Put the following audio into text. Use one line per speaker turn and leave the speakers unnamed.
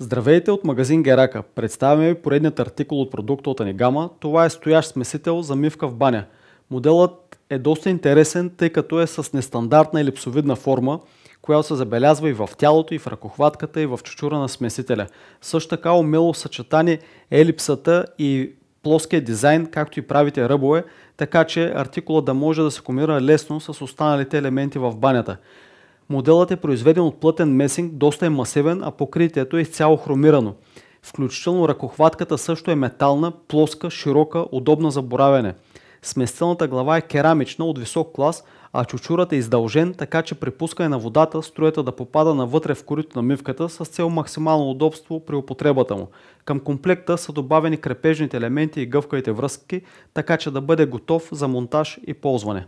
Здравейте от магазин Герака. Представяме ви поредният артикул от продукта от Анигама. Това е стоящ смесител за мивка в баня. Моделът е доста интересен, тъй като е с нестандартна елипсовидна форма, която се забелязва и в тялото, и в ръкохватката, и в чучура на смесителя. Също така умело съчетани елипсата и плоския дизайн, както и правите ръбове, така че артикула да може да се комира лесно с останалите елементи в банята. Моделът е произведен от плътен месинг, доста е масивен, а покритието е изцяло хромирано. Включително ръкохватката също е метална, плоска, широка, удобна за боравене. Сместилната глава е керамична от висок клас, а чучурът е издължен, така че при пускане на водата струята да попада навътре в корито на мивката с цел максимално удобство при употребата му. Към комплекта са добавени крепежните елементи и гъвкавите връзки, така че да бъде готов за монтаж и ползване.